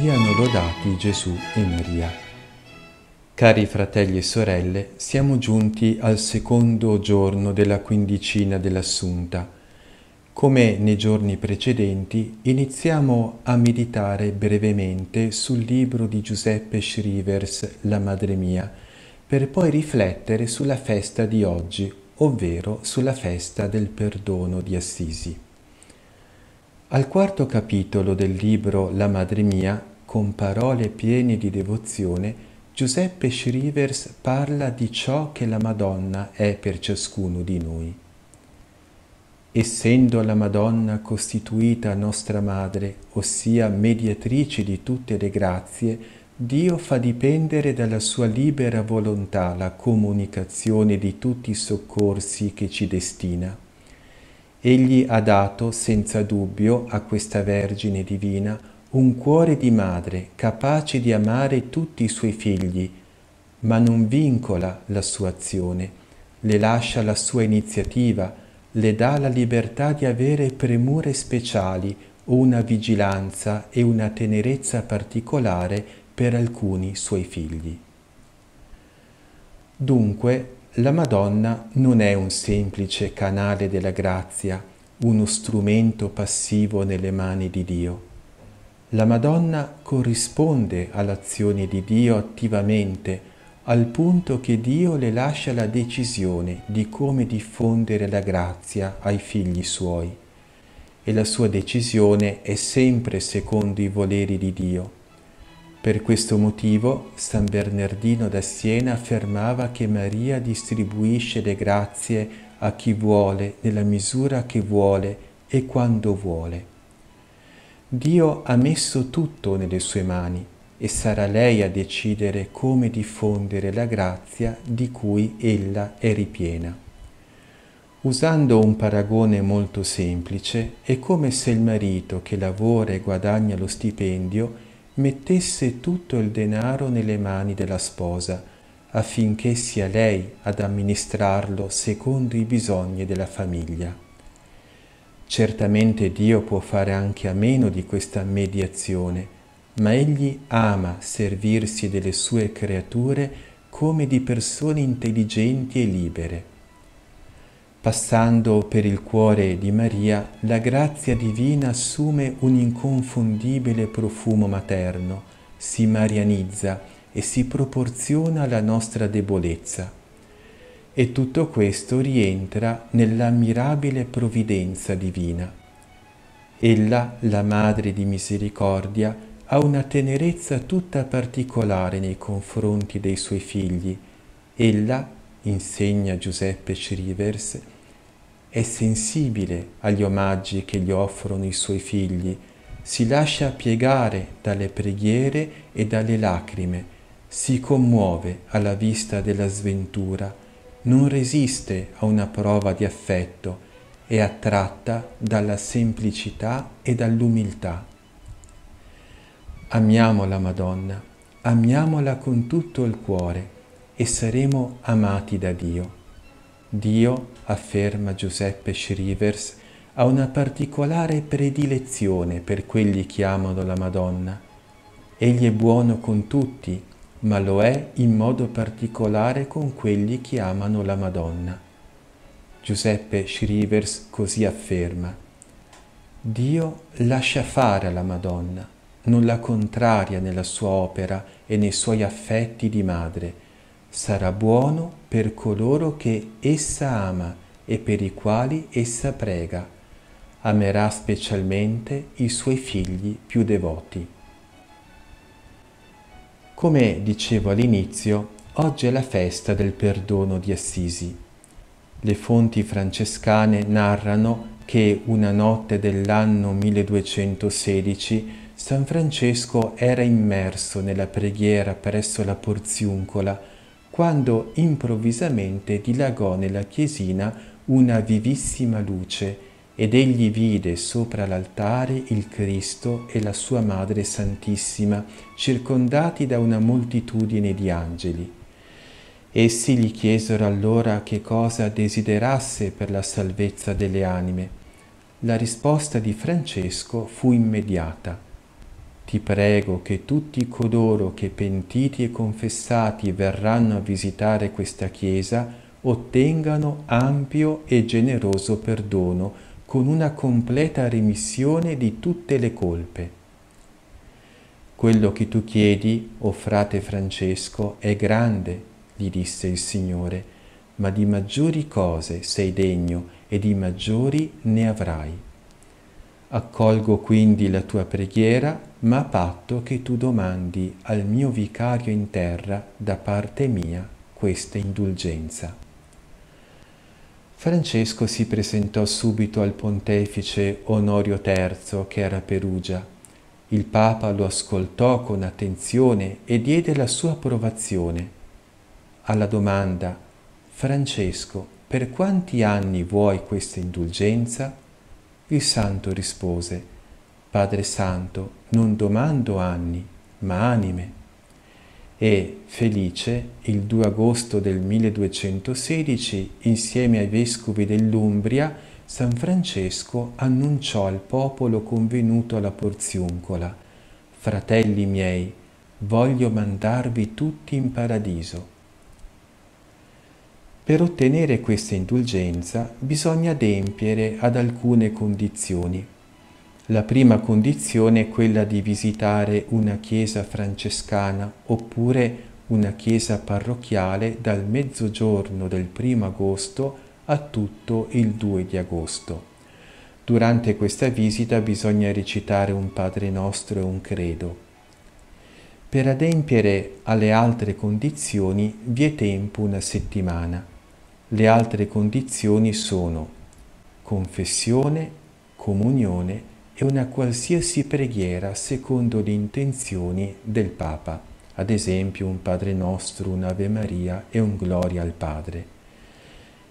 Siano lodati Gesù e Maria. Cari fratelli e sorelle, siamo giunti al secondo giorno della quindicina dell'Assunta. Come nei giorni precedenti, iniziamo a meditare brevemente sul libro di Giuseppe Schrivers, La Madre Mia, per poi riflettere sulla festa di oggi, ovvero sulla festa del perdono di Assisi. Al quarto capitolo del libro La Madre Mia, con parole piene di devozione, Giuseppe Schrivers parla di ciò che la Madonna è per ciascuno di noi. Essendo la Madonna costituita nostra Madre, ossia mediatrice di tutte le grazie, Dio fa dipendere dalla sua libera volontà la comunicazione di tutti i soccorsi che ci destina. Egli ha dato, senza dubbio, a questa Vergine divina un cuore di madre capace di amare tutti i suoi figli, ma non vincola la sua azione, le lascia la sua iniziativa, le dà la libertà di avere premure speciali o una vigilanza e una tenerezza particolare per alcuni suoi figli. Dunque, la Madonna non è un semplice canale della grazia, uno strumento passivo nelle mani di Dio. La Madonna corrisponde all'azione di Dio attivamente, al punto che Dio le lascia la decisione di come diffondere la grazia ai figli suoi. E la sua decisione è sempre secondo i voleri di Dio per questo motivo San Bernardino da Siena affermava che Maria distribuisce le grazie a chi vuole, nella misura che vuole e quando vuole. Dio ha messo tutto nelle sue mani e sarà lei a decidere come diffondere la grazia di cui ella è ripiena. Usando un paragone molto semplice, è come se il marito che lavora e guadagna lo stipendio mettesse tutto il denaro nelle mani della sposa, affinché sia lei ad amministrarlo secondo i bisogni della famiglia. Certamente Dio può fare anche a meno di questa mediazione, ma Egli ama servirsi delle sue creature come di persone intelligenti e libere Passando per il cuore di Maria, la grazia divina assume un inconfondibile profumo materno, si marianizza e si proporziona alla nostra debolezza. E tutto questo rientra nell'ammirabile provvidenza divina. Ella, la Madre di Misericordia, ha una tenerezza tutta particolare nei confronti dei suoi figli. Ella insegna Giuseppe Chirivers, è sensibile agli omaggi che gli offrono i suoi figli, si lascia piegare dalle preghiere e dalle lacrime, si commuove alla vista della sventura, non resiste a una prova di affetto, è attratta dalla semplicità e dall'umiltà. Amiamo la Madonna, amiamola con tutto il cuore, e saremo amati da Dio. Dio, afferma Giuseppe Schrivers, ha una particolare predilezione per quelli che amano la Madonna. Egli è buono con tutti, ma lo è in modo particolare con quelli che amano la Madonna. Giuseppe Schrivers così afferma, Dio lascia fare alla Madonna, non la contraria nella sua opera e nei suoi affetti di madre, sarà buono per coloro che essa ama e per i quali essa prega. Amerà specialmente i suoi figli più devoti. Come dicevo all'inizio, oggi è la festa del perdono di Assisi. Le fonti francescane narrano che una notte dell'anno 1216 San Francesco era immerso nella preghiera presso la Porziuncola quando improvvisamente dilagò nella chiesina una vivissima luce ed egli vide sopra l'altare il Cristo e la sua Madre Santissima circondati da una moltitudine di angeli. Essi gli chiesero allora che cosa desiderasse per la salvezza delle anime. La risposta di Francesco fu immediata ti prego che tutti coloro che pentiti e confessati verranno a visitare questa Chiesa ottengano ampio e generoso perdono con una completa remissione di tutte le colpe. Quello che tu chiedi, o oh frate Francesco, è grande, gli disse il Signore, ma di maggiori cose sei degno e di maggiori ne avrai. Accolgo quindi la tua preghiera, ma a patto che tu domandi al mio vicario in terra da parte mia questa indulgenza. Francesco si presentò subito al pontefice Onorio III, che era a Perugia. Il Papa lo ascoltò con attenzione e diede la sua approvazione. Alla domanda Francesco, per quanti anni vuoi questa indulgenza? Il santo rispose, Padre santo, non domando anni, ma anime. E, felice, il 2 agosto del 1216, insieme ai vescovi dell'Umbria, San Francesco annunciò al popolo convenuto alla Porziuncola, Fratelli miei, voglio mandarvi tutti in paradiso per ottenere questa indulgenza bisogna adempiere ad alcune condizioni. La prima condizione è quella di visitare una chiesa francescana oppure una chiesa parrocchiale dal mezzogiorno del primo agosto a tutto il 2 di agosto. Durante questa visita bisogna recitare un Padre nostro e un credo. Per adempiere alle altre condizioni vi è tempo una settimana. Le altre condizioni sono confessione, comunione e una qualsiasi preghiera secondo le intenzioni del Papa, ad esempio un Padre nostro, un'Ave Maria e un Gloria al Padre.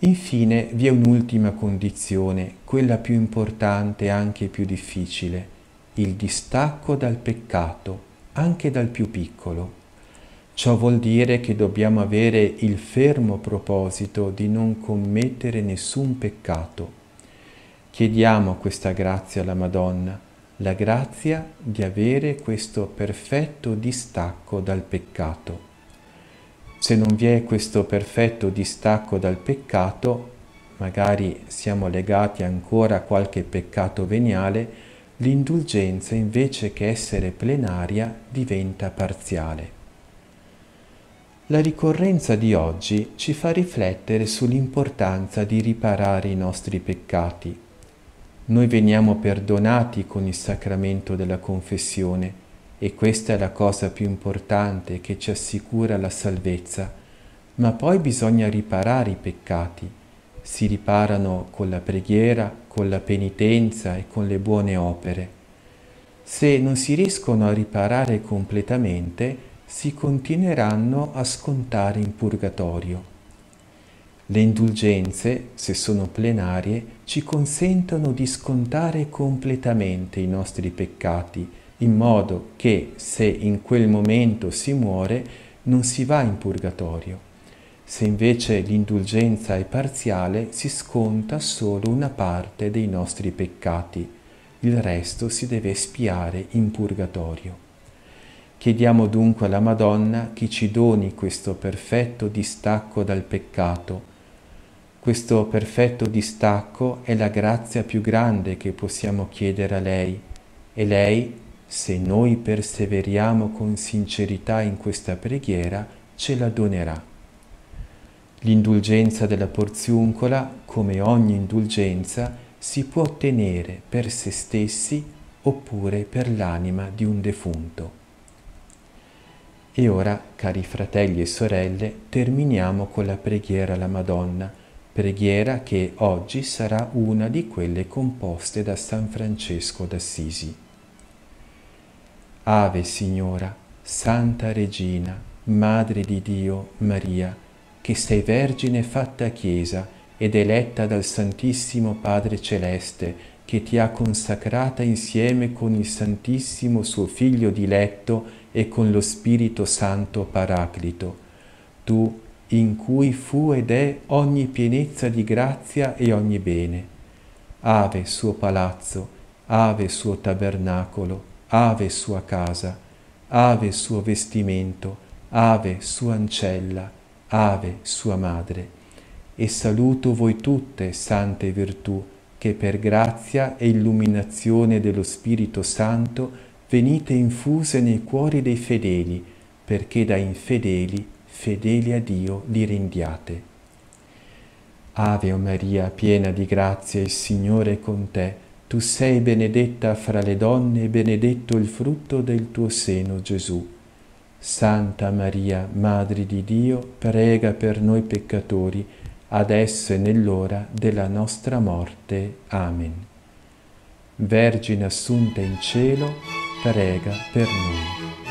Infine vi è un'ultima condizione, quella più importante e anche più difficile, il distacco dal peccato, anche dal più piccolo. Ciò vuol dire che dobbiamo avere il fermo proposito di non commettere nessun peccato. Chiediamo questa grazia alla Madonna, la grazia di avere questo perfetto distacco dal peccato. Se non vi è questo perfetto distacco dal peccato, magari siamo legati ancora a qualche peccato veniale, l'indulgenza invece che essere plenaria diventa parziale. La ricorrenza di oggi ci fa riflettere sull'importanza di riparare i nostri peccati. Noi veniamo perdonati con il sacramento della confessione e questa è la cosa più importante che ci assicura la salvezza, ma poi bisogna riparare i peccati. Si riparano con la preghiera, con la penitenza e con le buone opere. Se non si riescono a riparare completamente, si continueranno a scontare in purgatorio. Le indulgenze, se sono plenarie, ci consentono di scontare completamente i nostri peccati, in modo che se in quel momento si muore non si va in purgatorio. Se invece l'indulgenza è parziale, si sconta solo una parte dei nostri peccati, il resto si deve spiare in purgatorio. Chiediamo dunque alla Madonna che ci doni questo perfetto distacco dal peccato. Questo perfetto distacco è la grazia più grande che possiamo chiedere a lei e lei, se noi perseveriamo con sincerità in questa preghiera, ce la donerà. L'indulgenza della porziuncola, come ogni indulgenza, si può ottenere per se stessi oppure per l'anima di un defunto. E ora, cari fratelli e sorelle, terminiamo con la preghiera alla Madonna, preghiera che oggi sarà una di quelle composte da San Francesco d'Assisi. Ave Signora, Santa Regina, Madre di Dio, Maria, che sei Vergine fatta Chiesa ed eletta dal Santissimo Padre Celeste, che ti ha consacrata insieme con il Santissimo suo Figlio diletto, e con lo Spirito Santo Paraclito, tu in cui fu ed è ogni pienezza di grazia e ogni bene. Ave suo palazzo, ave suo tabernacolo, ave sua casa, ave suo vestimento, ave sua ancella, ave sua madre. E saluto voi tutte, sante virtù, che per grazia e illuminazione dello Spirito Santo venite infuse nei cuori dei fedeli, perché da infedeli, fedeli a Dio, li rendiate. Ave o Maria, piena di grazia, il Signore è con te. Tu sei benedetta fra le donne e benedetto il frutto del tuo seno, Gesù. Santa Maria, Madre di Dio, prega per noi peccatori, adesso e nell'ora della nostra morte. Amen. Vergine assunta in cielo, prega per noi.